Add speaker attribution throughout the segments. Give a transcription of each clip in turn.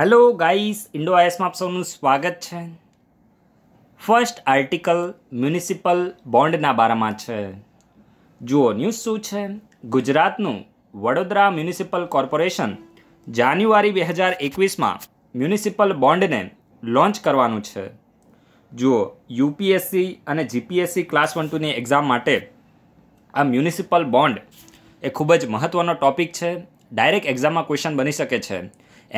Speaker 1: Hello guys Indo આઈએસમાં આપ સૌનું સ્વાગત છે ફર્સ્ટ આર્ટિકલ મ્યુનિસિપલ બોન્ડના બારામાં છે જુઓ ન્યૂઝ શું છે ગુજરાતનું વડોદરા મ્યુનિસિપલ કોર્પોરેશન જાન્યુઆરી બે હજાર એકવીસમાં મ્યુનિસિપલ બોન્ડને લોન્ચ કરવાનું છે જુઓ યુપીએસસી અને જીપીએસસી ક્લાસ વન ટુની એક્ઝામ માટે આ મ્યુનિસિપલ બોન્ડ એ ખૂબ જ મહત્ત્વનો ટોપિક છે ડાયરેક્ટ એક્ઝામમાં ક્વેશ્ચન બની શકે છે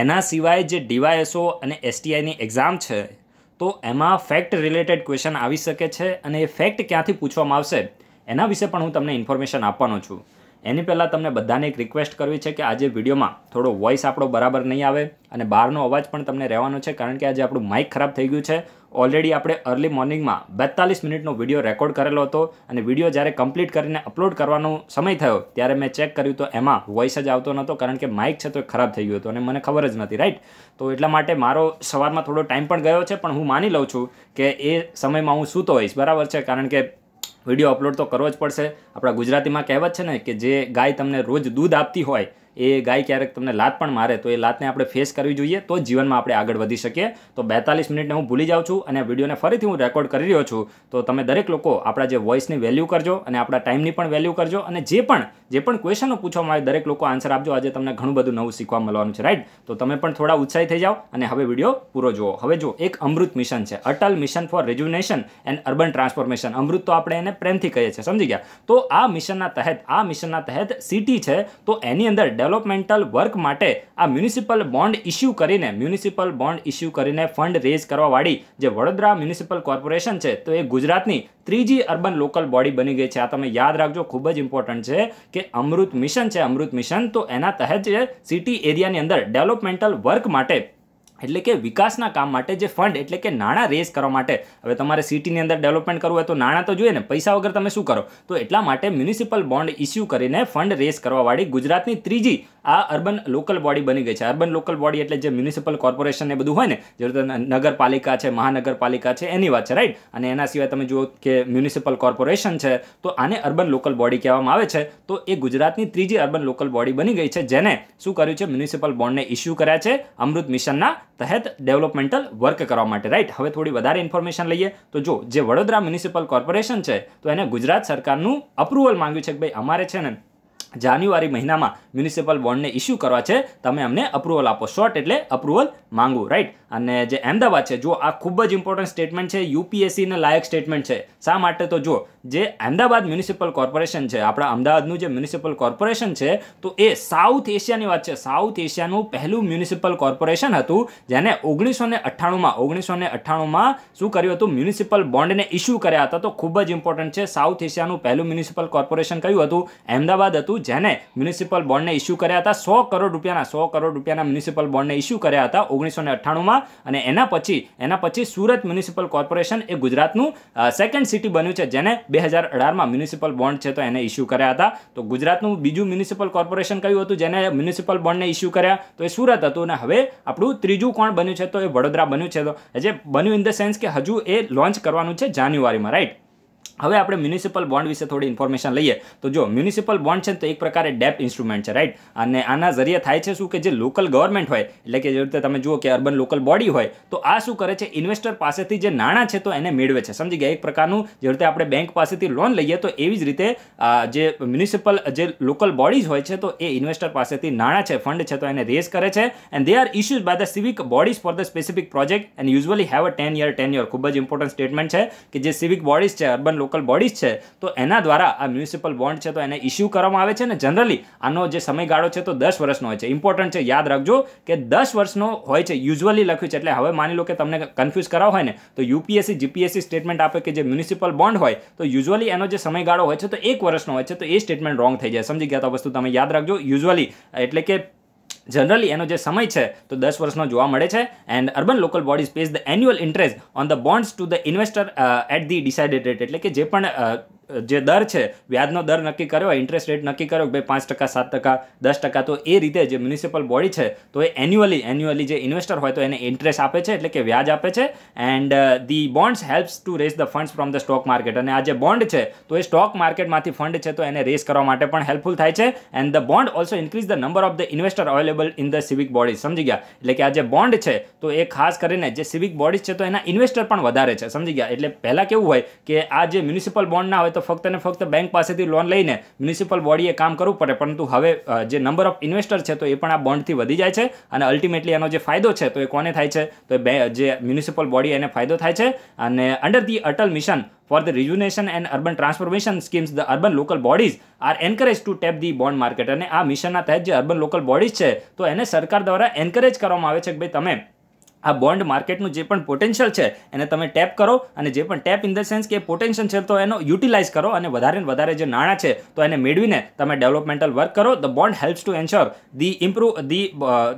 Speaker 1: એના સિવાય જે ડીવાયએસઓ અને એસટીઆઈની એક્ઝામ છે તો એમાં ફેક્ટ રિલેટેડ ક્વેશ્ચન આવી શકે છે અને એ ફેક્ટ ક્યાંથી પૂછવામાં આવશે એના વિશે પણ હું તમને ઇન્ફોર્મેશન આપવાનો છું એની પહેલાં તમને બધાને એક રિક્વેસ્ટ કરવી છે કે આજે વિડીયોમાં થોડો વોઇસ આપણો બરાબર નહીં આવે અને બહારનો અવાજ પણ તમને રહેવાનો છે કારણ કે આજે આપણું માઇક ખરાબ થઈ ગયું છે ઓલરેડી આપણે અર્લી મોર્નિંગમાં બેતાલીસ મિનિટનો વિડીયો રેકોર્ડ કરેલો હતો અને વિડીયો જ્યારે કમ્પ્લીટ કરીને અપલોડ કરવાનો સમય થયો ત્યારે મેં ચેક કર્યું તો એમાં વોઇસ જ આવતો નહોતો કારણ કે માઇક છે તો ખરાબ થઈ ગયું હતું અને મને ખબર જ નથી રાઈટ તો એટલા માટે મારો સવારમાં થોડો ટાઈમ પણ ગયો છે પણ હું માની લઉં છું કે એ સમયમાં હું સૂતો હોઈશ બરાબર છે કારણ કે વિડીયો અપલોડ તો કરવો જ પડશે આપણા ગુજરાતીમાં કહેવત છે ને કે જે ગાય તમને રોજ દૂધ આપતી હોય એ ગાય ક્યારેક તમને લાત પણ મારે તો એ લાતને આપણે ફેસ કરવી જોઈએ તો જીવનમાં આપણે આગળ વધી શકીએ તો બેતાલીસ મિનિટને હું ભૂલી જાઉં છું અને વિડીયોને ફરીથી હું રેકોર્ડ કરી રહ્યો છું તો તમે દરેક લોકો આપણા જે વોઇસની વેલ્યુ કરજો અને આપણા ટાઈમની પણ વેલ્યુ કરજો અને જે પણ જે પણ ક્વેશ્ચનો પૂછવામાં આવે દરેક લોકો આન્સર આપજો આજે તમને ઘણું બધું નવું શીખવા મળવાનું છે રાઈટ તો તમે પણ થોડા ઉત્સાહી થઈ જાઓ અને હવે વિડીયો પૂરો જુઓ હવે જો એક અમૃત મિશન છે Atal mission for rejuvenation and urban transformation Amrut તો આપણે એને પ્રેમથી કહીએ છીએ સમજી ગયા તો આ મિશનના તહેત આ મિશનના તહેત સિટી છે તો એની અંદર ડેવલપમેન્ટલ વર્ક માટે આ મ્યુનિસિપલ બોન્ડ ઇસ્યુ કરીને મ્યુનિસિપલ બોન્ડ ઇસ્યુ કરીને ફંડ રેઝ કરવાવાળી જે વડોદરા મ્યુનિસિપલ કોર્પોરેશન છે તો એ ગુજરાતની ત્રીજી અર્બન લોકલ બોડી બની ગઈ છે આ તમે યાદ રાખજો ખૂબ જ ઇમ્પોર્ટન્ટ છે કે અમૃત મિશન છે અમૃત મિશન તો એના તહેત તહત સિટી એરિયાની અંદર ડેવલપમેન્ટલ વર્ક માટે એટલે કે વિકાસના કામ માટે જે ફંડ એટલે કે નાણાં રેઝ કરવા માટે હવે તમારે સિટીની અંદર ડેવલપમેન્ટ કરવું હોય તો નાણાં તો જોઈએ ને પૈસા વગર તમે શું કરો તો એટલા માટે મ્યુનિસિપલ બોન્ડ ઇસ્યુ કરીને ફંડ રેઝ કરવાવાળી ગુજરાતની ત્રીજી આ અર્બન લોકલ બોડી બની ગઈ છે અર્બન લોકલ બોડી એટલે જે મ્યુનિસિપલ કોર્પોરેશન એ બધું હોય ને જે નગરપાલિકા છે મહાનગરપાલિકા છે એની વાત છે રાઈટ અને એના સિવાય તમે જુઓ કે મ્યુનિસિપલ કોર્પોરેશન છે તો આને અર્બન લોકલ બોડી કહેવામાં આવે છે તો એ ગુજરાતની ત્રીજી અર્બન લોકલ બોડી બની ગઈ છે જેને શું કર્યું છે મ્યુનિસિપલ બોન્ડને ઇસ્યુ કર્યા છે અમૃત મિશનના તહેત ડેવલપમેન્ટલ વર્ક કરવા માટે રાઈટ હવે થોડી વધારે ઇન્ફોર્મેશન લઈએ તો જો જે વડોદરા મ્યુનિસિપલ કોર્પોરેશન છે તો એને ગુજરાત સરકારનું અપ્રુવલ માંગ્યું છે કે ભાઈ અમારે છે ને જાન્યુઆરી મહિનામાં મ્યુનિસિપલ બોન્ડને ઇસ્યુ કરવા છે તમે અમને અપ્રુવલ આપો શોર્ટ એટલે અપ્રુવલ માંગવું રાઈટ અને જે અમદાવાદ છે જો આ ખૂબ જ ઇમ્પોર્ટન્ટ સ્ટેટમેન્ટ છે યુપીએસસીને લાયક સ્ટેટમેન્ટ છે શા માટે તો જો જે અમદાવાદ મ્યુનિસિપલ કોર્પોરેશન છે આપણા અમદાવાદનું જે મ્યુનિસિપલ કોર્પોરેશન છે તો એ સાઉથ એશિયાની વાત છે સાઉથ એશિયાનું પહેલું મ્યુનિસિપલ કોર્પોરેશન હતું જેને ઓગણીસો ને અઠ્ઠાણુંમાં ઓગણીસો ને અઠ્ઠાણુંમાં શું કર્યું હતું મ્યુનિસિપલ બોન્ડને ઇસ્યુ કર્યા હતા તો ખૂબ જ ઇમ્પોર્ટન્ટ છે સાઉથ એશિયાનું પહેલું મ્યુનિસિપલ કોર્પોરેશન કયું હતું અમદાવાદ હતું જેને મ્યુનિસિપલ બોન્ડને ઇસ્યુ કર્યા હતા સો કરોડ રૂપિયાના સો કરોડ રૂપિયાના મ્યુનિસિપલ બોન્ડને ઇસ્યુ કર્યા હતા ઓગણીસો ને અઠ્ઠાણુંમાં અને એના પછી એના પછી સુરત મ્યુનિસિપલ કોર્પોરેશન એ ગુજરાતનું સેકન્ડ સિટી બન્યું છે જેને બે હજાર અઢારમાં મ્યુનિસિપલ બોન્ડ છે તો એને ઇસ્યુ કર્યા હતા તો ગુજરાતનું બીજું મ્યુનિસિપલ કોર્પોરેશન કયું હતું જેને મ્યુનિસિપલ બોન્ડને ઇસ્યુ કર્યા તો એ સુરત હતું અને હવે આપણું ત્રીજું કોણ બન્યું છે તો એ વડોદરા બન્યું છે તો જે બન્યું ઇન ધ સેન્સ કે હજુ એ લોન્ચ કરવાનું છે જાન્યુઆરીમાં રાઈટ હવે આપણે મ્યુનિસિપલ બોન્ડ વિશે થોડી ઇન્ફોર્મેશન લઈએ તો જો મ્યુનિસિપલ બોન્ડ છે તો એક પ્રકારે ડેપ્ટ ઇન્સ્ટ્રુમેન્ટ છે રાઈટ અને આના જરિયા થાય છે શું કે જે લોકલ ગવર્મેન્ટ હોય એટલે કે જે રીતે તમે જુઓ કે અર્બન લોકલ બોડી હોય તો આ શું કરે છે ઇન્વેસ્ટર પાસેથી જે નાણાં છે તો એને મેળવે છે સમજી ગયા એક પ્રકારનું જે રીતે આપણે બેંક પાસેથી લોન લઈએ તો એવી જ રીતે જે મ્યુનિસિપલ જે લોકલ બોડીઝ હોય છે તો એ ઇન્વેસ્ટર પાસેથી નાણાં છે ફંડ છે તો એને રેઝ કરે છે and they are issues by the civic bodies for the specific project and usually have a ten year ten year ખૂબ જ ઇમ્પોર્ટન્ટ સ્ટેટમેન્ટ છે કે જે સિવિક બોડીઝ છે અર્બન લોકલ બોડીઝ છે તો એના દ્વારા આ મ્યુનિસિપલ બોન્ડ છે તો એને ઇસ્યુ કરવામાં આવે છે ને જનરલી આનો જે સમયગાળો છે તો દસ વર્ષનો હોય છે ઇમ્પોર્ટન્ટ છે યાદ રાખજો કે દસ વર્ષનો હોય છે યુઝ્યુઅલી લખ્યું છે એટલે હવે માની લો કે તમને કન્ફ્યુઝ કરાવ હોય ને તો યુપીએસસી જીપીએસસી સ્ટેટમેન્ટ આપે કે જે મ્યુનિસિપલ બોન્ડ હોય તો યુઝ્યુઅલી એનો જે સમયગાળો હોય છે તો એક વર્ષનો હોય છે તો એ સ્ટેટમેન્ટ રોંગ થઈ જાય સમજી ગયા તો વસ્તુ તમે યાદ રાખજો યુઝ્યુઅલી એટલે કે જનરલી એનો જે સમય છે તો દસ વર્ષનો જોવા મળે છે and urban local bodies pays the annual interest on the bonds to the investor at the decided rate એટલે કે જે પણ uh, જે દર છે વ્યાજનો દર નક્કી કર્યો ઇન્ટરેસ્ટ રેટ નક્કી કર્યો કે ભાઈ પાંચ ટકા સાત ટકા દસ ટકા તો એ રીતે જે મ્યુનિસિપલ બોડી છે તો એ એન્યુઅલી એન્યુઅલી જે ઇન્વેસ્ટર હોય તો એને ઇન્ટરેસ્ટ આપે છે એટલે કે વ્યાજ આપે છે and the bonds helps to raise the funds from the stock market અને આ જે બોન્ડ છે તો એ સ્ટોક માર્કેટમાંથી ફંડ છે તો એને રેઝ કરવા માટે પણ હેલ્પફુલ થાય છે and the bond also increase the number of the investor available in the civic body સમજી ગયા એટલે કે આ જે બોન્ડ છે તો એ ખાસ કરીને જે સિવિક બોડીઝ છે તો એના ઇન્વેસ્ટર પણ વધારે છે સમજી ગયા એટલે પહેલાં કેવું હોય કે આ જે મ્યુનિસિપલ બોન્ડના હોય તો તો ફક્ત ને ફક્ત બેંક પાસેથી લોન લઈને મ્યુનિસિપલ બોડીએ કામ કરવું પડે પરંતુ હવે જે નંબર ઓફ ઇન્વેસ્ટર છે તો એ પણ આ બોન્ડથી વધી જાય છે અને અલ્ટિમેટલી એનો જે ફાયદો છે તો એ કોને થાય છે તો જે મ્યુનિસિપલ બોડી એને ફાયદો થાય છે અને under the Atal mission for the rejuvenation and urban transformation schemes the urban local bodies are encouraged to tap the bond market અને આ મિશનના તહત જે અર્બન લોકલ બોડીઝ છે તો એને સરકાર દ્વારા એન્કરેજ કરવામાં આવે છે કે ભાઈ તમે આ બોન્ડ માર્કેટનું જે પણ પોટેન્શિયલ છે એને તમે ટેપ કરો અને જે પણ ટેપ ઇન ધ સેન્સ કે પોટેન્શિયલ છે તો એનો યુટિલાઇઝ કરો અને વધારે ને વધારે જે નાણાં છે તો એને મેળવીને તમે ડેવલપમેન્ટલ વર્ક કરો the bond helps to ensure the improve the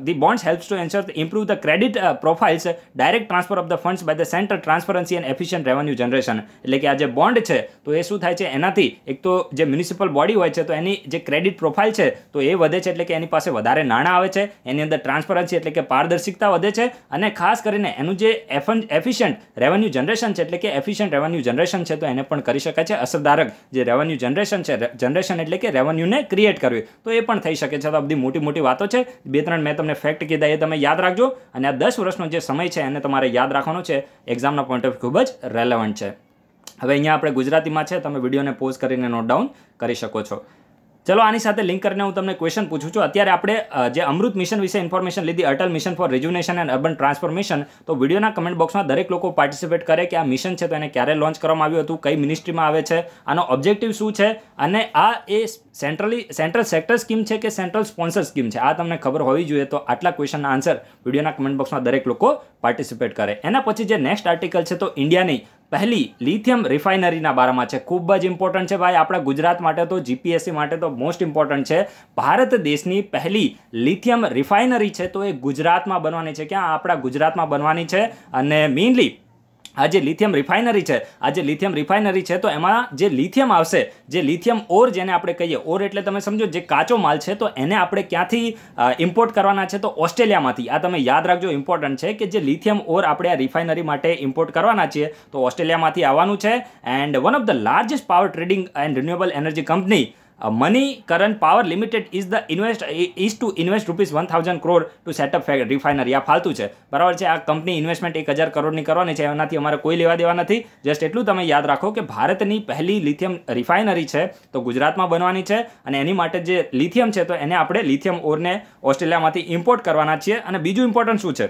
Speaker 1: the bonds helps to ensure improve the credit profiles direct transfer of the funds by the centre transparency and efficient revenue generation એટલે કે આ જે bond છે તો એ શું થાય છે એનાથી એક તો જે મ્યુનિસિપલ બોડી હોય છે તો એની જે ક્રેડિટ પ્રોફાઇલ છે તો એ વધે છે એટલે કે એની પાસે વધારે નાણાં આવે છે એની અંદર ટ્રાન્સપરન્સી એટલે કે પારદર્શિકતા વધે છે અને ખાસ કરીને એનું જે એફન એફિશિયન્ટ રેવન્યુ જનરેશન છે એટલે કે એફિશિયન્ટ રેવન્યુ જનરેશન છે તો એને પણ કરી શકાય છે અસરદારક જે રેવન્યુ જનરેશન છે જનરેશન એટલે કે રેવન્યુને ક્રિએટ કરવી તો એ પણ થઈ શકે છે તો આ બધી મોટી મોટી વાતો છે બે ત્રણ મેં તમને ફેક્ટ કીધા એ તમે યાદ રાખજો અને આ દસ વર્ષનો જે સમય છે એને તમારે યાદ રાખવાનો છે એક્ઝામના પોઈન્ટ ઓફ ખૂબ જ રેલેવન્ટ છે હવે અહીંયા આપણે ગુજરાતીમાં છે તમે વિડીયોને પોઝ કરીને નોટ ડાઉન કરી શકો છો ચલો આની સાથે લિંક કરીને હું તમને ક્વેશ્ચન પૂછું છું અત્યારે આપણે જે અમૃત મિશન વિશે ઇન્ફોર્મેશન લીધી Atal mission for rejuvenation and urban transformation તો વિડીયોના કમેન્ટ બોક્સમાં દરેક લોકો પાર્ટિસિપેટ કરે કે આ મિશન છે તો એને ક્યારે લોન્ચ કરવામાં આવ્યું હતું કઈ મિનિસ્ટ્રીમાં આવે છે આનો ઓબ્જેક્ટિવ શું છે અને આ એ સેન્ટ્રલી સેન્ટ્રલ સેક્ટર સ્કીમ છે કે સેન્ટ્રલ સ્પોન્સર સ્કીમ છે આ તમને ખબર હોવી જોઈએ તો આટલા ક્વેશ્ચનના આન્સર વિડીયોના કમેન્ટ બોક્સમાં દરેક લોકો પાર્ટિસિપેટ કરે એના પછી જે નેક્સ્ટ આર્ટિકલ છે તો ઇન્ડિયાની પહેલી લિથિયમ રિફાઇનરીના બારામાં છે ખૂબ જ ઇમ્પોર્ટન્ટ છે ભાઈ આપણા ગુજરાત માટે તો જીપીએસસી માટે તો મોસ્ટ ઇમ્પોર્ટન્ટ છે ભારત દેશની પહેલી લિથિયમ રિફાઇનરી છે તો એ ગુજરાતમાં બનવાની છે ક્યાં આપણા ગુજરાતમાં બનવાની છે અને મેઇનલી આ જે લિથિયમ રિફાઇનરી છે આ જે લિથિયમ રિફાઇનરી છે તો એમાં જે લિથિયમ આવશે જે લિથિયમ ઓર જેને આપણે કહીએ ઓર એટલે તમે સમજો જે કાચો માલ છે તો એને આપણે ક્યાંથી ઇમ્પોર્ટ કરવાના છે તો ઓસ્ટ્રેલિયામાંથી આ તમે યાદ રાખજો ઇમ્પોર્ટન્ટ છે કે જે લિથિયમ ઓર આપણે આ રિફાઇનરી માટે ઇમ્પોર્ટ કરવાના છીએ તો ઓસ્ટ્રેલિયામાંથી આવવાનું છે and one of the largest power trading and renewable energy company money current power limited is the invest is to invest rupees 1000 crore to set up refinery આ ફાલતુ છે બરાબર છે આ કંપની ઇન્વેસ્ટમેન્ટ એક હજાર કરોડની કરવાની છે એનાથી અમારે કોઈ લેવા દેવા નથી જસ્ટ એટલું તમે યાદ રાખો કે ભારતની પહેલી લિથિયમ રિફાઇનરી છે તો ગુજરાતમાં બનવાની છે અને એની માટે જે લિથિયમ છે તો એને આપણે લિથિયમ ઓરને ઓસ્ટ્રેલિયામાંથી ઇમ્પોર્ટ કરવાના છીએ અને બીજું ઇમ્પોર્ટન્ટ શું છે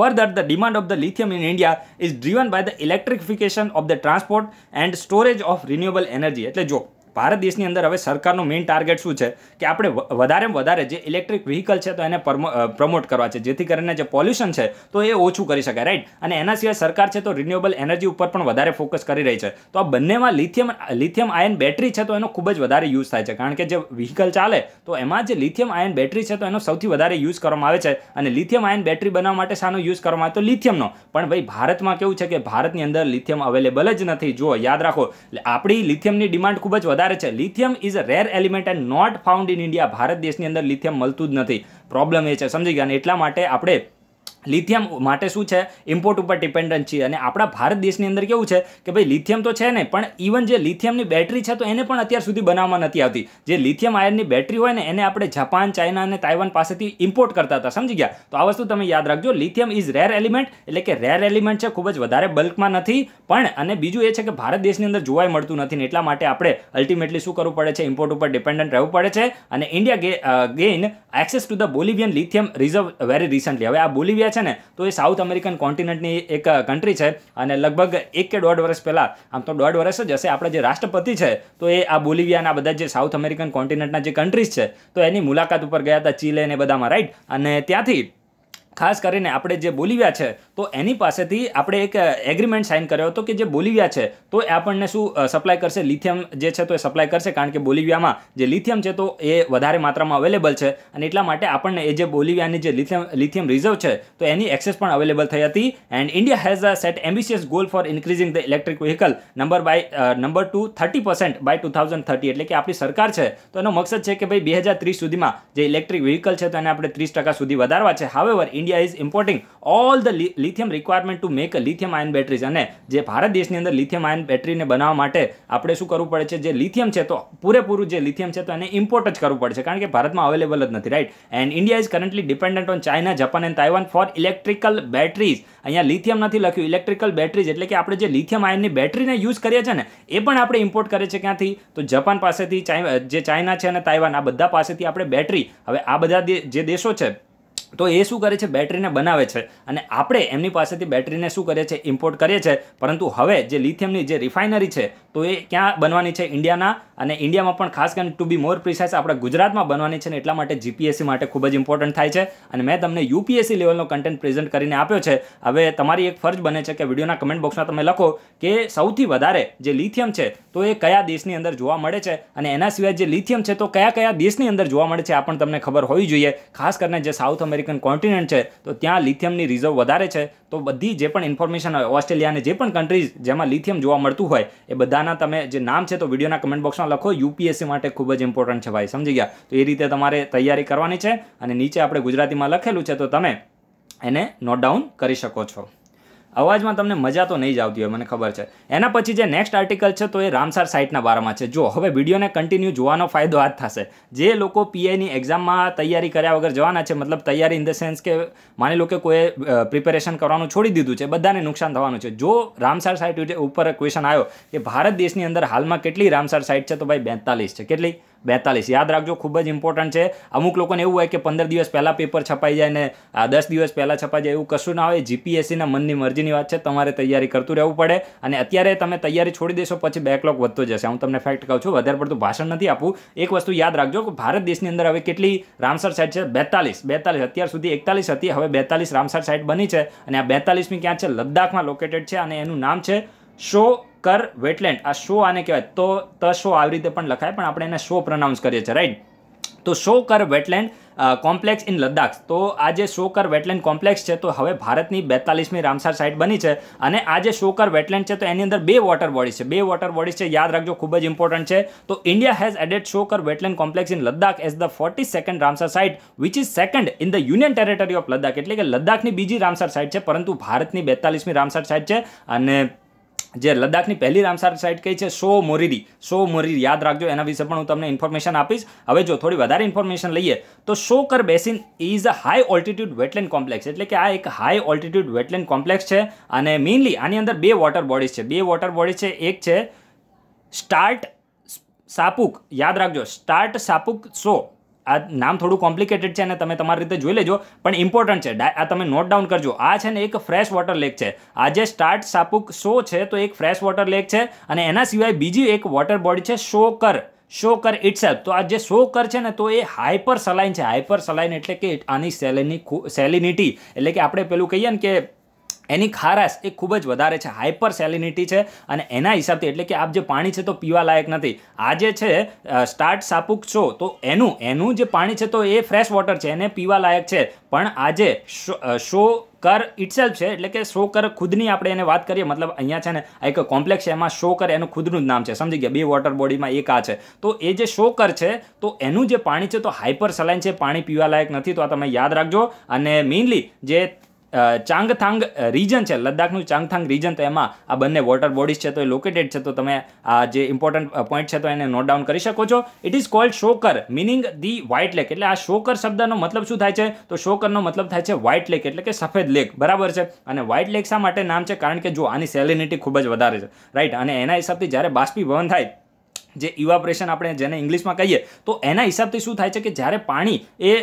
Speaker 1: Further, the demand of the lithium in India is driven by the electrification of the transport and storage of renewable energy. એટલે જો ભારત દેશની અંદર હવે સરકારનું મેઇન ટાર્ગેટ શું છે કે આપણે વધારેમાં વધારે જે ઇલેક્ટ્રિક વ્હીકલ છે તો એને પ્રમોટ કરવા છે જેથી કરીને જે પોલ્યુશન છે તો એ ઓછું કરી શકાય રાઈટ અને એના સિવાય સરકાર છે તો રિન્યુએબલ એનર્જી ઉપર પણ વધારે ફોકસ કરી રહી છે તો આ બંનેમાં લિથિયમ લિથિયમ આયન બેટરી છે તો એનો ખૂબ જ વધારે યુઝ થાય છે કારણ કે જે વ્હીકલ ચાલે તો એમાં જે લિથિયમ આયન બેટરી છે તો એનો સૌથી વધારે યુઝ કરવામાં આવે છે અને લિથિયમ આયન બેટરી બનાવવા માટે શાનો યુઝ કરવામાં આવે તો લિથિયમનો પણ ભાઈ ભારતમાં કેવું છે કે ભારતની અંદર લિથિયમ અવેલેબલ જ નથી જો યાદ રાખો આપણી લિથિયમની ડિમાન્ડ ખૂબ જ વધારે વધારે છે lithium is a rare element and not found in India Bharat દેશની અંદર લિથિયમ મળતું જ નથી પ્રોબ્લેમ એ છે સમજી ગયા ને એટલા માટે આપણે લિથિયમ માટે શું છે ઇમ્પોર્ટ ઉપર ડિપેન્ડન્ટ છીએ અને આપણા ભારત દેશની અંદર કેવું છે કે ભાઈ લિથિયમ તો છે ને પણ ઇવન જે લિથિયમની બેટરી છે તો એને પણ અત્યાર સુધી બનાવવામાં નથી આવતી જે લિથિયમ આયનની બેટરી હોય ને એને આપણે જાપાન ચાઇના અને તાઇવાન પાસેથી ઇમ્પોર્ટ કરતા હતા સમજી ગયા તો આ વસ્તુ તમે યાદ રાખજો લિથિયમ ઇઝ રેર એલિમેન્ટ એટલે કે રેર એલિમેન્ટ છે ખૂબ જ વધારે બલ્કમાં નથી પણ અને બીજું એ છે કે ભારત દેશની અંદર જોવાય મળતું નથી ને એટલા માટે આપણે અલ્ટિમેટલી શું કરવું પડે છે ઇમ્પોર્ટ ઉપર ડિપેન્ડન્ટ રહેવું પડે છે અને India gain access to the Bolivian lithium reserve very recently હવે આ બોલિવિયા છે ને તો એ સાઉથ અમેરિકન કોન્ટિનેન્ટની એક કન્ટ્રી છે અને લગભગ એક કે દોઢ વર્ષ પહેલાં આમ તો દોઢ વર્ષ જ હશે આપણા જે રાષ્ટ્રપતિ છે તો એ આ આ બધા જે સાઉથ અમેરિકન કોન્ટિનેન્ટના જે કન્ટ્રીઝ છે તો એની મુલાકાત ઉપર ગયા હતા ચીલે ને બધામાં રાઈટ અને ત્યાંથી ખાસ કરીને આપણે જે બોલીવ્યા છે તો એની પાસેથી આપણે એક એગ્રીમેન્ટ સાઇન કર્યો હતો કે જે બોલિવિયા છે તો એ આપણને શું સપ્લાય કરશે લિથિયમ જે છે તો એ સપ્લાય કરશે કારણ કે બોલિવિયામાં જે લિથિયમ છે તો એ વધારે માત્રામાં અવેલેબલ છે અને એટલા માટે આપણને એ જે બોલિવિયાની જે લિથિયમ લિથિયમ રિઝર્વ છે તો એની એક્સેસ પણ અવેલેબલ થઈ હતી and India has a set ambitious goal for increasing the electric vehicle number by number to thirty percent by two thousand thirty એટલે કે આપણી સરકાર છે તો એનો મકસદ છે કે ભાઈ બે હજાર ત્રીસ સુધીમાં જે ઇલેક્ટ્રિક વ્હીકલ છે તો એને આપણે ત્રીસ ટકા સુધી વધારવા છે however India is importing all the lithium requirement to make lithium ion batteries અને જે ભારત દેશની અંદર લિથિયમ ion બેટરીને બનાવવા માટે આપણે શું કરવું પડે છે જે lithium છે તો પૂરેપૂરું જે લિથિયમ છે તો એને ઇમ્પોર્ટ જ કરવું પડશે કારણ કે ભારતમાં અવેલેબલ જ નથી right and India is currently dependent on China Japan and Taiwan for electrical batteries અહીંયા lithium નથી લખ્યું ઇલેક્ટ્રિકલ બેટરીઝ એટલે કે આપણે જે lithium આયનની બેટરીને યુઝ કરીએ છીએ ને એ પણ આપણે ઇમ્પોર્ટ કરીએ છીએ ક્યાંથી તો જપાન પાસેથી જે ચાઇના છે અને તાઇવાન આ બધા પાસેથી આપણે બેટરી હવે આ બધા જે દેશો છે તો એ શું કરે છે બેટરીને બનાવે છે અને આપણે એમની પાસેથી બેટરીને શું કરીએ છીએ ઇમ્પોર્ટ કરીએ છીએ પરંતુ હવે જે લિથિયમની જે રિફાઇનરી છે તો એ ક્યાં બનવાની છે ઇન્ડિયાના અને ઇન્ડિયામાં પણ ખાસ કરીને ટુ બી મોર પ્રિસાઇસ આપણે ગુજરાતમાં બનવાની છે ને એટલા માટે જીપીએસસી માટે ખૂબ જ ઇમ્પોર્ટન્ટ થાય છે અને મેં તમને યુપીએસસી લેવલનો કન્ટેન્ટ પ્રેઝન્ટ કરીને આપ્યો છે હવે તમારી એક ફરજ બને છે કે વિડીયોના કમેન્ટ બોક્સમાં તમે લખો કે સૌથી વધારે જે લિથિયમ છે તો એ કયા દેશની અંદર જોવા મળે છે અને એના સિવાય જે લિથિયમ છે તો કયા કયા દેશની અંદર જોવા મળે છે આ પણ તમને ખબર હોવી જોઈએ ખાસ કરીને જે સાઉથ અમેરિકા અમેરિકન કોન્ટિનેન્ટ છે તો ત્યાં લિથિયમની રિઝર્વ વધારે છે તો બધી જે પણ ઇન્ફોર્મેશન હોય ઓસ્ટ્રેલિયાને જે પણ કન્ટ્રીઝ જેમાં લિથિયમ જોવા મળતું હોય એ બધાના તમે જે નામ છે તો વિડીયોના કમેન્ટ બોક્સમાં લખો યુપીએસસી માટે ખૂબ જ ઇમ્પોર્ટન્ટ છે ભાઈ સમજી ગયા તો એ રીતે તમારે તૈયારી કરવાની છે અને નીચે આપણે ગુજરાતીમાં લખેલું છે તો તમે એને નોટ ડાઉન કરી શકો છો અવાજમાં તમને મજા તો નહીં જ આવતી હોય મને ખબર છે એના પછી જે નેક્સ્ટ આર્ટિકલ છે તો એ રામસાર સાઇટના બારામાં છે જો હવે વિડીયોને કન્ટિન્યુ જોવાનો ફાયદો આ થશે જે લોકો પીએની એક્ઝામમાં તૈયારી કર્યા વગર જવાના છે મતલબ તૈયારી ઇન ધ સેન્સ કે માની લો કે કોઈએ પ્રિપેરેશન કરવાનું છોડી દીધું છે બધાને નુકસાન થવાનું છે જો રામસાર સાઇટ ઉપર ક્વેશ્ચન આવ્યો કે ભારત દેશની અંદર હાલમાં કેટલી રામસાર સાઇટ છે તો ભાઈ બેતાલીસ છે કેટલી બેતાલીસ યાદ રાખજો ખૂબ જ ઇમ્પોર્ટન્ટ છે અમુક લોકોને એવું હોય કે પંદર દિવસ પહેલાં પેપર છપાઈ જાય ને દસ દિવસ પહેલાં છપાઈ જાય એવું કશું ના હોય જીપીએસસીના મનની મરજીની વાત છે તમારે તૈયારી કરતું રહેવું પડે અને અત્યારે તમે તૈયારી છોડી દેશો પછી બેકલોક વધતો જશે હું તમને ફેક્ટ કહું છું વધારે પડતું ભાષણ નથી આપવું એક વસ્તુ યાદ રાખજો કે ભારત દેશની અંદર હવે કેટલી રામસર સાઇટ છે બેતાલીસ બેતાલીસ અત્યાર સુધી એકતાલીસ હતી હવે બેતાલીસ રામસર સાઇટ બની છે અને આ બેતાલીસમી ક્યાં છે લદ્દાખમાં લોકેટેડ છે અને એનું નામ છે શો કર વેટલેન્ડ આ શો આને કહેવાય તો ત શો આવી રીતે પણ લખાય પણ આપણે એને શો પ્રનાઉન્સ કરીએ છીએ રાઈટ તો શો કર વેટલેન્ડ કોમ્પ્લેક્સ ઇન લદ્દાખ તો આજે જે શોકર વેટલેન્ડ કોમ્પ્લેક્સ છે તો હવે ભારતની બેતાલીસમી રામસાર સાઇટ બની છે અને આજે જે શોકર વેટલેન્ડ છે તો એની અંદર બે વોટર બોડીઝ છે બે વોટર બોડીઝ છે યાદ રાખજો ખૂબ જ ઇમ્પોર્ટન્ટ છે તો India has added Tsokar wetland complex in Ladakh as the forty second Ramsar site which is second in the union territory of Ladakh એટલે કે લદ્દાખની બીજી રામસાર સાઇટ છે પરંતુ ભારતની બેતાલીસમી રામસાર સાઇટ છે અને જે લદ્દાખની પહેલી રામસાર સાઇટ કઈ છે સો મોરીરી સો મોરીરી યાદ રાખજો એના વિશે પણ હું તમને ઇન્ફોર્મેશન આપીશ હવે જો થોડી વધારે ઇન્ફોર્મેશન લઈએ તો Tsokar basin is a high altitude wetland complex એટલે કે આ એક હાઈ ઓલ્ટિટ્યુડ વેટલેન્ડ કોમ્પ્લેક્સ છે અને મેઇનલી આની અંદર બે વોટર બોડીઝ છે બે વોટર બોડીઝ છે એક છે સ્ટાર્ટ સાપુક યાદ રાખજો સ્ટાર્ટ સાપુક સો આ નામ થોડું કોમ્પ્લિકેટેડ છે અને તમે તમારી રીતે જોઈ લેજો પણ ઇમ્પોર્ટન્ટ છે આ તમે નોટ ડાઉન કરજો આ છે ને એક ફ્રેશ વોટર લેક છે આ જે સ્ટાર્ટ સાપુક શો છે તો એક ફ્રેશ વોટર લેક છે અને એના સિવાય બીજી એક વોટર બોડી છે શોકર શોકર ઇટસેલ્ફ તો આ જે શોકર છે ને તો એ હાઇપર સલાઈન છે હાઇપર સલાઈન એટલે કે આની સેલેની સેલિનિટી એટલે કે આપણે પેલું કહીએ ને કે એની ખારાશ એ ખૂબ જ વધારે છે હાઇપર સેલિનિટી છે અને એના હિસાબથી એટલે કે આપ જે પાણી છે તો પીવા લાયક નથી આ જે છે સ્ટાર્ટ સાપુક છો તો એનું એનું જે પાણી છે તો એ ફ્રેશ વોટર છે એને પીવા લાયક છે પણ આજે શો કર ઇટસેલ્ફ છે એટલે કે શો કર ખુદની આપણે એને વાત કરીએ મતલબ અહીંયા છે ને એક કોમ્પ્લેક્સ છે એમાં શો કર એનું ખુદનું જ નામ છે સમજી ગયા બે વોટર બોડીમાં એક આ છે તો એ જે શો કર છે તો એનું જે પાણી છે તો હાઇપર સલાઈન છે પાણી પીવા લાયક નથી તો આ તમે યાદ રાખજો અને મેઇનલી જે ચાંગથાંગ રીજન છે લદ્દાખનું ચાંગથાંગ રીજન તો એમાં આ બંને વોટર બોડીઝ છે તો એ લોકેટેડ છે તો તમે આ જે ઇમ્પોર્ટન્ટ પોઈન્ટ છે તો એને નોટ ડાઉન કરી શકો છો it is called Tsokar meaning the white lake એટલે આ શોકર શબ્દનો મતલબ શું થાય છે તો શોકરનો મતલબ થાય છે વ્હાઇટ લેક એટલે કે સફેદ લેક બરાબર છે અને વ્હાઇટ લેક શા માટે નામ છે કારણ કે જો આની સેલિનિટી ખૂબ જ વધારે છે રાઈટ અને એના હિસાબથી જ્યારે બાષ્પીભવન થાય જે ઇવાપરેશન આપણે જેને ઇંગ્લિશમાં કહીએ તો એના હિસાબથી શું થાય છે કે જ્યારે પાણી એ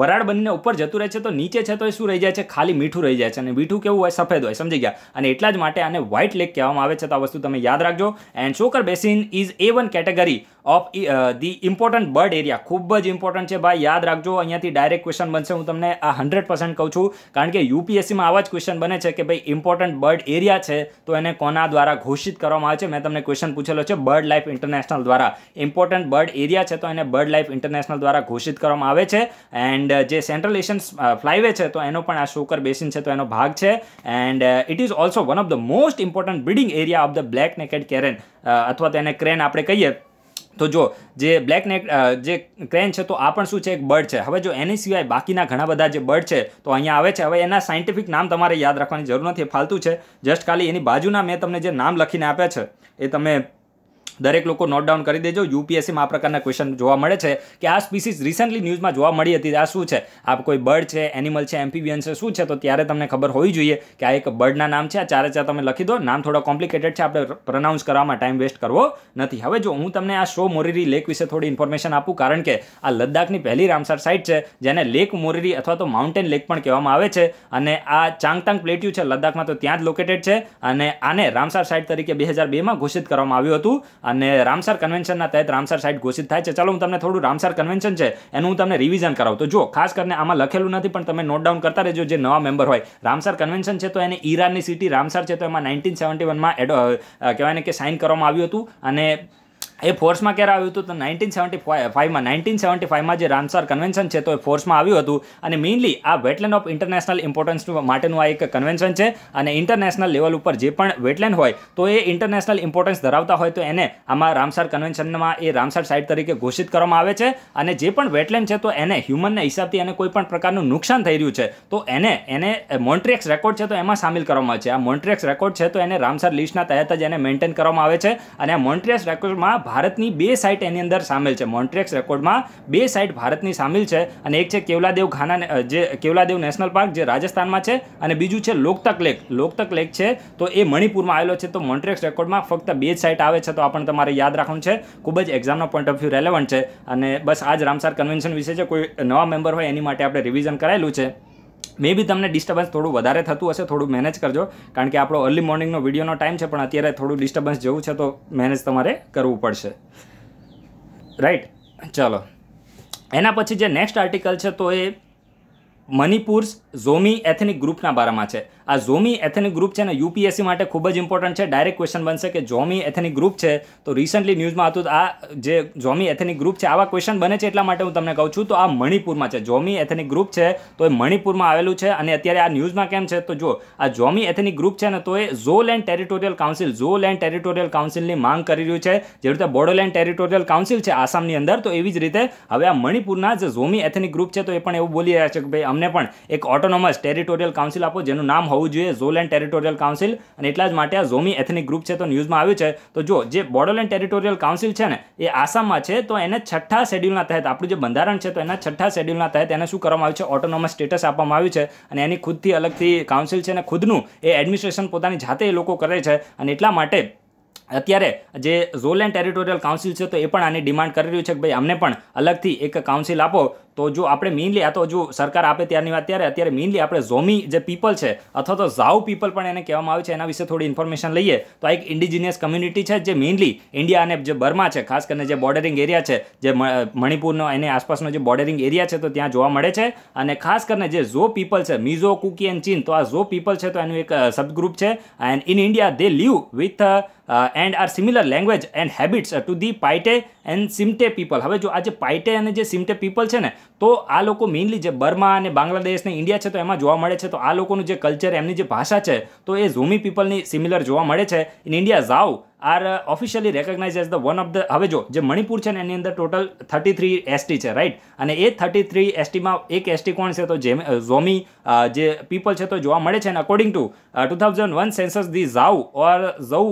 Speaker 1: વરાળ બનીને ઉપર જતું રહે છે તો નીચે છે તો એ શું રહી જાય છે ખાલી મીઠું રહી જાય છે અને મીઠું કેવું હોય સફેદ હોય સમજી ગયા અને એટલા જ માટે આને વ્હાઇટ લેક કહેવામાં આવે છે તો આ વસ્તુ તમે યાદ રાખજો and Tsokar basin is a one category of the important bird area ખૂબ જ ઇમ્પોર્ટન્ટ છે ભાઈ યાદ રાખજો અહીંયાથી ડાયરેક્ટ ક્વેશ્ચન બનશે હું તમને આ હંડ્રેડ પર્સન્ટ કહું છું કારણ કે યુપીએસસીમાં આવા જ ક્વેશ્ચન બને છે કે ભાઈ ઇમ્પોર્ટન્ટ બર્ડ એરિયા છે તો એને કોના દ્વારા ઘોષિત કરવામાં આવે છે મેં તમને ક્વેશ્ચન પૂછેલો છે બર્ડ લાઈફ ઇન્ટરનેશનલ દ્વારા ઇમ્પોર્ટન્ટ બર્ડ એરિયા છે તો એને બર્ડ લાઈફ ઇન્ટરનેશનલ દ્વારા ઘોષિત કરવામાં આવે છે એન્ડ જે સેન્ટ્રલ એશિયન ફ્લાયવે છે તો એનો પણ આ શોકર બેસિન છે તો એનો ભાગ છે and it is also one of the most important breeding area of the black necked crane અથવા તો એને ક્રેન આપણે કહીએ તો જો જે બ્લેક નેક જે ક્રેન છે તો આ પણ શું છે એક બર્ડ છે હવે જો એની સિવાય બાકીના ઘણા બધા જે બર્ડ છે તો અહીંયા આવે છે હવે એના સાયન્ટિફિક નામ તમારે યાદ રાખવાની જરૂર નથી ફાલતું છે જસ્ટ ખાલી એની બાજુના મેં તમને જે નામ લખીને આપ્યા છે એ તમે દરેક લોકો નોટ ડાઉન કરી દેજો યુપીએસસીમાં આ પ્રકારના ક્વેશ્ચન જોવા મળે છે કે આ સ્પીસીસ રિસન્ટલી ન્યૂઝમાં જોવા મળી હતી આ શું છે આ કોઈ બર્ડ છે એનિમલ છે એમ્ફીબિયન છે શું છે તો ત્યારે તમને ખબર હોવી જોઈએ કે આ એક બર્ડના નામ છે આ ચારે ચાર તમે લખી દો નામ થોડા કોમ્પ્લિકેટેડ છે આપણે પ્રનાઉન્સ કરવામાં ટાઈમ વેસ્ટ કરવો નથી હવે જો હું તમને આ શો મોરીરી લેક વિશે થોડી ઇન્ફોર્મેશન આપું કારણ કે આ લદ્દાખની પહેલી રામસાર સાઇટ છે જેને લેક મોરીરી અથવા તો માઉન્ટેન લેક પણ કહેવામાં આવે છે અને આ ચાંગતાંગ પ્લેટ્યુ છે લદ્દાખમાં તો ત્યાં જ લોકેટેડ છે અને આને રામસાર સાઇટ તરીકે બે હજાર બેમાં ઘોષિત કરવામાં આવ્યું હતું અને રામસર કન્વેન્શનના તહેત રામસર સાઇટ ઘોષિત થાય છે ચાલો હું તમને થોડું રામસર કન્વેન્શન છે એનું હું તમને રિવિઝન કરાવું તો જો ખાસ કરીને આમાં લખેલું નથી પણ તમે નોટ ડાઉન કરતા રહેજો જે નવા મેમ્બર હોય રામસર કન્વેન્શન છે તો એને ઈરાનની સિટી રામસર છે તો એમાં નાઇન્ટીન સેવન્ટી વનમાં એડો કહેવાય ને કે સાઇન કરવામાં આવ્યું હતું અને એ ફોર્સમાં ક્યારે આવ્યું હતું તો નાઇન્ટીન સેવન્ટી ફાઇવમાં નાઇન્ટીન સેવન્ટી ફાઇવમાં જે રામસર કન્વેન્શન છે તો એ ફોર્સમાં આવ્યું હતું અને મેઇનલી આ વેટલેન્ડ ઓફ ઇન્ટરનેશનલ ઇમ્પોર્ટન્સ માટેનું આ એક કન્વેન્શન છે અને ઇન્ટરનેશનલ લેવલ ઉપર જે પણ વેટલેન્ડ હોય તો એ ઇન્ટરનેશનલ ઇમ્પોર્ટન્સ ધરાવતા હોય તો એને આમાં રામસર કન્વેન્શનમાં એ રામસર સાઇટ તરીકે ઘોષિત કરવામાં આવે છે અને જે પણ વેટલેન્ડ છે તો એને હ્યુમનના હિસાબથી એને કોઈ પણ પ્રકારનું નુકસાન થઈ રહ્યું છે તો એને એને મોન્ટ્રેક્સ રેકોર્ડ છે તો એમાં સામેલ કરવામાં આવે છે આ મોન્ટ્રેક્સ રેકોર્ડ છે તો એને રામસર લિસ્ટના તહેત જ એને મેન્ટેન કરવામાં આવે છે અને આ મોન્ટ્રેક્સ રેકોર્ડમાં ભારતની બે સાઇટ એની અંદર સામેલ છે મોન્ટ્રેક્સ રેકોર્ડમાં બે સાઇટ ભારતની સામેલ છે અને એક છે કેવલાદેવ ઘાના જે કેવલાદેવ નેશનલ પાર્ક જે રાજસ્થાનમાં છે અને બીજું છે લોકતક લેક લોકતક લેક છે તો એ મણિપુરમાં આવેલો છે તો મોન્ટ્રેક્સ રેકોર્ડમાં ફક્ત બે સાઇટ આવે છે તો આ પણ તમારે યાદ રાખવાનું છે ખૂબ જ એક્ઝામનો પોઈન્ટ ઓફ વ્યૂ રેલેવન્ટ છે અને બસ આજ રામસાર કન્વેન્શન વિશે જે કોઈ નવા મેમ્બર હોય એની માટે આપણે રિવિઝન કરાયેલું છે મે બી તમને ડિસ્ટર્બન્સ થોડું વધારે થતું હશે થોડું મેનેજ કરજો કારણ કે આપણો અર્લી મોર્નિંગનો વિડીયોનો ટાઈમ છે પણ અત્યારે થોડું ડિસ્ટર્બન્સ જેવું છે તો મેનેજ તમારે કરવું પડશે રાઈટ ચલો એના પછી જે નેક્સ્ટ આર્ટિકલ છે તો એ મણિપુર ઝોમી એથનિક ગ્રુપના બારામાં છે આ ઝોમી એથેનિક ગ્રુપ છે ને યુપીએસસી માટે ખૂબ જ ઇમ્પોર્ટન્ટ છે ડાયરેક્ટ ક્વેશ્ચન બનશે કે ઝોમી એથેનિક ગ્રુપ છે તો રિસન્ટલી ન્યૂઝમાં હતું આ જે ઝોમી એથેનિક ગ્રુપ છે આવા ક્વેશ્ચન બને છે એટલા માટે હું તમને કહું છું તો આ મણિપુરમાં છે ઝોમી એથેનિક ગ્રુપ છે તો એ મણિપુરમાં આવેલું છે અને અત્યારે આ ન્યૂઝમાં કેમ છે તો જો આ ઝોમી એથેનિક ગ્રુપ છે ને તો એ Zoland territorial council Zol and territorial કાઉન્સિલની માંગ કરી રહ્યું છે જે રીતે બોડોલેન્ડ ટેરિટોરિયલ કાઉન્સિલ છે આસામની અંદર તો એવી જ રીતે હવે આ મણિપુરના જે ઝોમી એથેનિક ગ્રુપ છે તો એ પણ એવું બોલી રહ્યા છે કે ભાઈ અમને પણ એક ઓટોનોમસ ટેરિટોરિયલ કાઉન્સિલ આપો જેનું નામ હોવું જોઈએ ઝોલેન્ડ ટેરિટોરિયલ કાઉન્સિલ અને એટલા જ માટે આ ઝોમી એથનિક ગ્રુપ છે તો ન્યૂઝમાં આવ્યું છે તો જો જે બોડોલેન્ડ ટેરિટોરિયલ કાઉન્સિલ છે ને એ આસામમાં છે તો એને છઠ્ઠા શેડ્યુલના તહેત આપણું જે બંધારણ છે તો એના છઠ્ઠા શેડ્યુલના તહેત એને શું કરવામાં આવ્યું છે ઓટોનોમસ સ્ટેટસ આપવામાં આવ્યું છે અને એની ખુદથી અલગથી કાઉન્સિલ છે અને ખુદનું એ એડમિનિસ્ટ્રેશન પોતાની જાતે એ લોકો કરે છે અને એટલા માટે અત્યારે જે ઝોલેન્ડ એન્ડ ટેરિટોરિયલ કાઉન્સિલ છે તો એ પણ આની ડિમાન્ડ કરી રહ્યું છે કે ભાઈ અમને પણ અલગથી એક કાઉન્સિલ આપો તો જો આપણે મેઇનલી આ તો જો સરકાર આપે ત્યારની વાત ત્યારે અત્યારે મેઇનલી આપણે ઝોમી જે પીપલ છે અથવા તો ઝાઉ પીપલ પણ એને કહેવામાં આવે છે એના વિશે થોડી ઇન્ફોર્મેશન લઈએ તો આ એક ઇન્ડિજિનિયસ કમ્યુનિટી છે જે મેઇનલી ઇન્ડિયા અને જે બર્મા છે ખાસ કરીને જે બોર્ડરિંગ એરિયા છે જે મણિપુરનો એની આસપાસનો જે બોર્ડરિંગ એરિયા છે તો ત્યાં જોવા મળે છે અને ખાસ કરીને જે ઝો પીપલ છે મિઝો કુકી એન્ડ ચીન તો આ ઝો પીપલ છે તો એનું એક સબગ્રુપ છે and in India they live with and are similar language and habits to the Paite and Simte people હવે જો આ જે પાઇટે અને જે સિમટે પીપલ છે ને તો આ લોકો મેઇનલી જે બર્મા અને બાંગ્લાદેશ ને ઇન્ડિયા છે તો એમાં જોવા મળે છે તો આ લોકોનું જે કલ્ચર એમની જે ભાષા છે તો એ ઝૂમી પીપલની સિમિલર જોવા મળે છે in India Zou are officially recognise as the one of the હવે જો જે મણિપુર છે ને એની અંદર ટોટલ થર્ટી થ્રી એસટી છે રાઈટ અને એ થર્ટી થ્રી એસટીમાં એક એસટી કોણ છે તો જેમ ઝોમી જે પીપલ છે તો જોવા મળે છે અને according to two thousand one census the Zou or Zou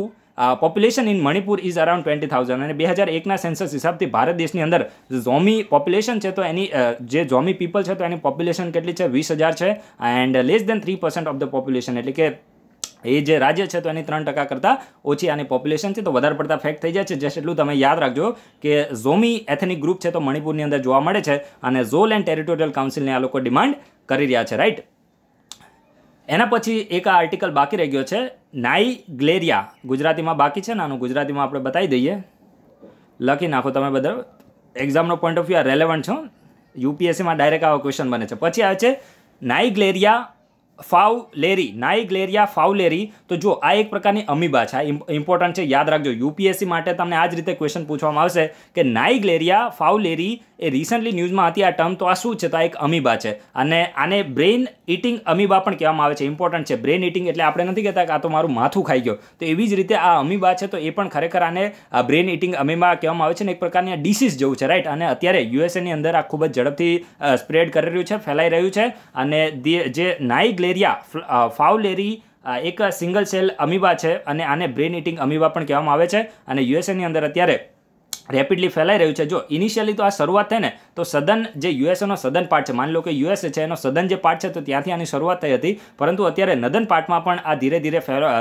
Speaker 1: population in Manipur is around twenty thousand અને બે હજાર એકના સેન્સસ હિસાબથી ભારત દેશની અંદર ઝોમી પોપ્યુલેશન છે તો એની જે ઝોમી પીપલ છે તો એની પોપ્યુલેશન કેટલી છે વીસ હજાર છે and less than three percent of the population એટલે કે એ જે રાજ્ય છે તો એની ત્રણ ટકા કરતાં ઓછી આની પોપ્યુલેશન છે તો વધારે પડતા ફેક્ટ થઈ જાય છે જસ્ટ એટલું તમે યાદ રાખજો કે ઝોમી એથનિક ગ્રુપ છે તો મણિપુરની અંદર જોવા મળે છે અને ઝોલ એન્ડ ટેરિટોરિયલ કાઉન્સિલને આ લોકો ડિમાન્ડ કરી રહ્યા છે રાઈટ એના પછી એક આર્ટિકલ બાકી રહી ગયો છે નાઈ ગ્લેરિયા ગુજરાતીમાં બાકી છે ને આનું ગુજરાતીમાં આપણે બતાવી દઈએ લખી નાખો તમે બધા એક્ઝામનો પોઈન્ટ ઓફ વ્યૂ આ રેલેવન્ટ છો યુપીએસસીમાં ડાયરેક્ટ આવો ક્વેશ્ચન બને છે પછી આવે છે નાઈ ગ્લેરિયા ફાવલેરી નાઇગ્લેરિયા ફાવલેરી તો જો આ એક પ્રકારની અમીબા છે ઇમ્પોર્ટન્ટ છે યાદ રાખજો યુપીએસસી માટે તમને આ જ રીતે ક્વેશ્ચન પૂછવામાં આવશે કે નાઇગ્લેરિયા ફાવલેરી એ રિસન્ટલી ન્યૂઝમાં હતી આ ટર્મ તો આ શું છે તો આ એક અમીબા છે અને આને બ્રેઇન ઇટિંગ અમીબા પણ કહેવામાં આવે છે ઇમ્પોર્ટન્ટ છે બ્રેઇન ઇટિંગ એટલે આપણે નથી કહેતા કે આ તો મારું માથું ખાઈ ગયો તો એવી જ રીતે આ અમીબા છે તો એ પણ ખરેખર આને બ્રેઇન ઇટિંગ અમીબા કહેવામાં આવે છે ને એક પ્રકારની ડિસીઝ જેવું છે રાઈટ અને અત્યારે યુએસએની અંદર આ ખૂબ જ ઝડપથી સ્પ્રેડ કરી રહ્યું છે ફેલાઈ રહ્યું છે અને જે નાઇગ્લે ફાઉલેરિયા ફાઉલેરી એક સિંગલ સેલ અમીબા છે અને આને બ્રેન ઇટિંગ અમીબા પણ કહેવામાં આવે છે અને યુએસએની અંદર અત્યારે રેપિડલી ફેલાઈ રહ્યું છે જો ઇનિશિયલી તો આ શરૂઆત થઈ ને તો સદન જે યુએસએનો સદન પાર્ટ છે માની લો કે યુએસએ છે એનો સદન જે પાર્ટ છે તો ત્યાંથી આની શરૂઆત થઈ હતી પરંતુ અત્યારે નદન પાર્ટમાં પણ આ ધીરે ધીરે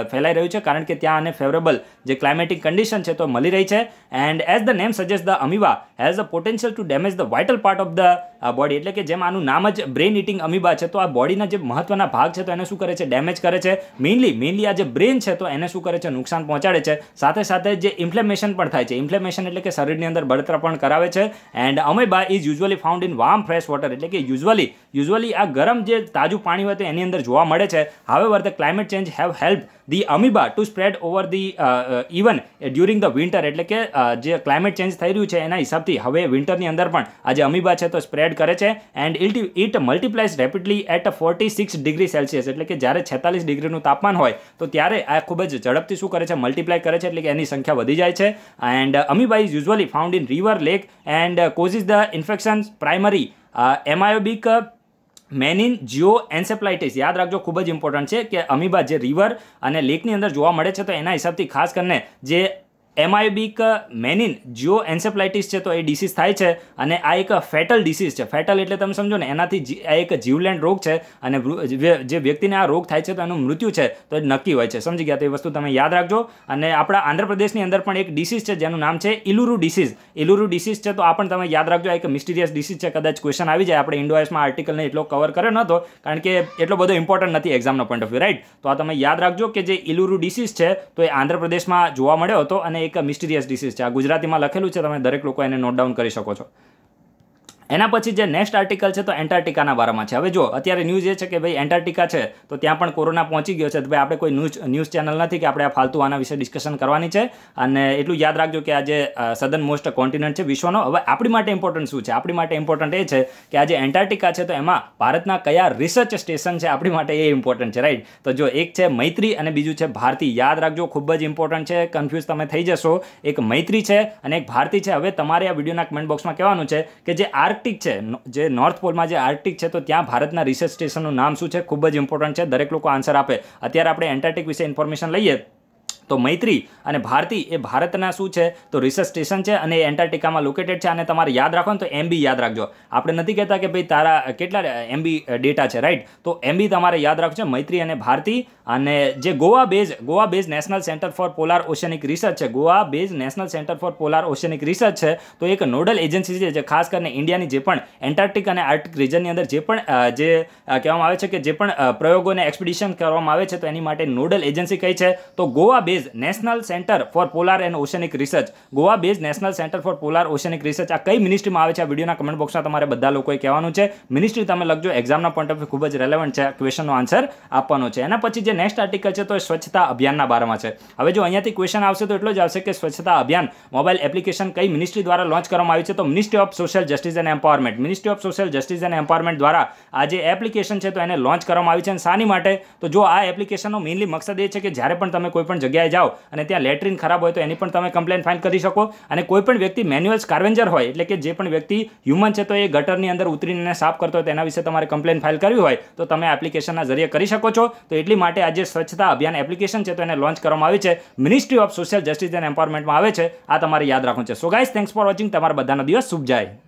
Speaker 1: ફેલાઈ રહ્યું છે કારણ કે ત્યાં આને ફેવરેબલ જે ક્લાઇમેટિક કન્ડિશન છે તો મળી રહી છે and as the name suggest the amoeba has a potential to damage the vital part of the body એટલે કે જેમ આનું નામ જ બ્રેન ઇટિંગ અમીબા છે તો આ બોડીના જે મહત્વના ભાગ છે તો એને શું કરે છે ડેમેજ કરે છે મેઇનલી મેઇનલી આ જે બ્રેન છે તો એને શું કરે છે નુકસાન પહોંચાડે છે સાથે સાથે જે ઇન્ફ્લેમેશન પણ થાય છે ઇન્ફ્લેમેશન એટલે કે શરીરની અંદર બળતરા પણ કરાવે છે and amoeba is usually found in warm fresh water એટલે કે યુઝ્યુઅલી યુઝ્યુઅલી આ ગરમ જે તાજું પાણી હોય તો એની અંદર જોવા મળે છે હવે were climate change have help the amoeba to spread over the even during the winter એટલે કે જે ક્લાઇમેટ ચેન્જ થઈ રહ્યું છે એના હિસાબથી હવે વિન્ટરની અંદર પણ આ જે અમીબા છે તો સ્પ્રેડ ડિવાઈડ કરે છે and it it multiplies rapidly at forty six degree Celsius એટલે કે જ્યારે છેતાલીસ ડિગ્રીનું તાપમાન હોય તો ત્યારે આ ખૂબ જ ઝડપથી શું કરે છે મલ્ટીપ્લાય કરે છે એટલે કે એની સંખ્યા વધી જાય છે and amoeba is usually found in river lake and causes the infection primary amoebic meningoencephalitis યાદ રાખજો ખૂબ જ ઇમ્પોર્ટન્ટ છે કે અમીબા જે રિવર અને લેકની અંદર જોવા મળે છે તો એના હિસાબથી ખાસ કરીને જે એમાયોબિક મેનિન જીઓ એન્સેપ્લાઇટિસ છે તો એ ડિસીઝ થાય છે અને આ એક ફેટલ ડિસીઝ છે ફેટલ એટલે તમે સમજો ને એનાથી આ એક જીવલેન્ડ રોગ છે અને જે વ્યક્તિને આ રોગ થાય છે તો એનું મૃત્યુ છે તો નક્કી હોય છે સમજી ગયા તો એ વસ્તુ તમે યાદ રાખજો અને આપણા આંધ્રપ્રદેશની અંદર પણ એક ડિસીઝ છે જેનું નામ છે ઇલુરુ ડિસીઝ ઇલુરુ ડિસીઝ છે તો આ પણ તમે યાદ રાખજો આ એક મિસ્ટિરિયસ ડિસીઝ છે કદાચ ક્વેશ્ચન આવી જાય આપણે ઇન્ડોઆઈસમાં આર્ટિકલને એટલો કવર કર્યો નહોતો કારણ કે એટલો બધો ઇમ્પોર્ટન્ટ નથી એક્ઝામનો પોઈન્ટ ઓફ વ્યૂ રાઈટ તો આ તમે યાદ રાખજો કે જે ઇલુરુ ડિસીઝ છે તો એ આંધ્રપ્રદેશમાં જોવા મળ્યો હતો અને એક મિસ્ટિરિયસ ડિસીઝ છે આ ગુજરાતીમાં લખેલું છે તમે દરેક લોકો એને નોટ ડાઉન કરી શકો છો એના પછી જે નેક્સ્ટ આર્ટિકલ છે તો એન્ટાર્ટિકાના બારામાં છે હવે જો અત્યારે ન્યૂઝ એ છે કે ભાઈ એન્ટાર્ટિકા છે તો ત્યાં પણ કોરોના પહોંચી ગયો છે તો ભાઈ આપણે કોઈ ન્યૂઝ ન્યૂઝ ચેનલ નથી કે આપણે આ ફાલતુ આના વિશે ડિસ્કશન કરવાની છે અને એટલું યાદ રાખજો કે આજે સદન મોસ્ટ કોન્ટિનેન્ટ છે વિશ્વનો હવે આપણી માટે ઇમ્પોર્ટન્ટ શું છે આપણી માટે ઇમ્પોર્ટન્ટ એ છે કે આ જે એન્ટાર્ટિકા છે તો એમાં ભારતના કયા રિસર્ચ સ્ટેશન છે આપણી માટે એ ઇમ્પોર્ટન્ટ છે રાઈટ તો જો એક છે મૈત્રી અને બીજું છે ભારતી યાદ રાખજો ખૂબ જ ઇમ્પોર્ટન્ટ છે કન્ફ્યુઝ તમે થઈ જશો એક મૈત્રી છે અને એક ભારતી છે હવે તમારે આ વિડીયોના કમેન્ટ બોક્સમાં કહેવાનું છે કે જે આર આર્ટિક છે જે નોર્થ પોલમાં જે આર્ટિક છે તો ત્યાં ભારતના રિસર્ચ સ્ટેશનનું નામ શું છે ખૂબ જ ઇમ્પોર્ટન્ટ છે દરેક લોકો આન્સર આપે અત્યારે આપણે એન્ટાર્ટિક વિશે ઇન્ફોર્મેશન લઈએ તો મૈત્રી અને ભારતી એ ભારતના શું છે તો રિસર્ચ સ્ટેશન છે અને એન્ટાર્ટિકામાં લોકેટેડ છે અને તમારે યાદ રાખો ને તો એમ બી યાદ રાખજો આપણે નથી કહેતા કે ભાઈ તારા કેટલા એમબી ડેટા છે રાઈટ તો એમ બી તમારે યાદ રાખજો મૈત્રી અને ભારતી અને જે Goa based Goa based national centre for polar oceanic research છે Goa based national centre for polar oceanic research છે તો એક નોડલ એજન્સી છે જે ખાસ કરીને ઇન્ડિયાની જે પણ એન્ટાર્ટિક અને આર્ટિક રિજનની અંદર જે પણ જે કહેવામાં આવે છે કે જે પણ પ્રયોગોને એક્સપિડિશન કરવામાં આવે છે તો એની માટે નોડલ એજન્સી કઈ છે તો Goa based national centre for polar and oceanic research Goa based national centre for polar oceanic research આ કઈ મિનિસ્ટ્રીમાં આવે છે આ વિડીયોના કમેન્ટ બોક્સમાં તમારે બધા લોકોએ કહેવાનું છે મિનિસ્ટ્રી તમે લખજો એક્ઝામના પોઈન્ટ ઓફ વ્યૂ ખૂબ જ રેલેવન્ટ છે ક્વેશ્ચનનો આન્સર આપવાનો છે એના પછી જે જે નેક્સ્ટ આર્ટિકલ છે તો એ સ્વચ્છતા અભિયાનના બારામાં છે હવે જો અહીંયાથી ક્વેશ્ચન આવશે તો એટલો જ આવશે કે સ્વચ્છતા અભિયાન મોબાઈલ એપ્લિકેશન કઈ મિનિસ્ટ્રી દ્વારા લોન્ચ કરવામાં આવી છે તો ministry of social justice and empowerment ministry of social justice and empowerment દ્વારા આ જે એપ્લિકેશન છે તો એને લોન્ચ કરવામાં આવી છે અને શાની માટે તો જો આ એપ્લિકેશનનો મેઇનલી મકસદ એ છે કે જ્યારે પણ તમે કોઈપણ જગ્યાએ જાઓ અને ત્યાં લેટ્રિન ખરાબ હોય તો એની પણ તમે કમ્પ્લેન ફાઇલ કરી શકો અને કોઈપણ વ્યક્તિ મેન્યુઅલ સ્કાર્વેન્જર હોય એટલે કે જે પણ વ્યક્તિ હ્યુમન છે તો એ ગટરની અંદર ઉતરીને સાફ કરતો હોય તેના વિશે તમારે કમ્પ્લેન ફાઇલ કરવી હોય તો તમે એપ્લિકેશનના જરિએ કરી શકો છો તો એટલી માટે આ જે સ્વચ્છતા અભિયાન એપ્લિકેશન છે તો એને લોન્ચ કરવામાં આવી છે ministry of social justice and એમ્પાવરમેન્ટમાં આવે છે આ તમારે યાદ રાખવું છે so guys thanks for watching તમારા બધાનો દિવસ શુભ જાય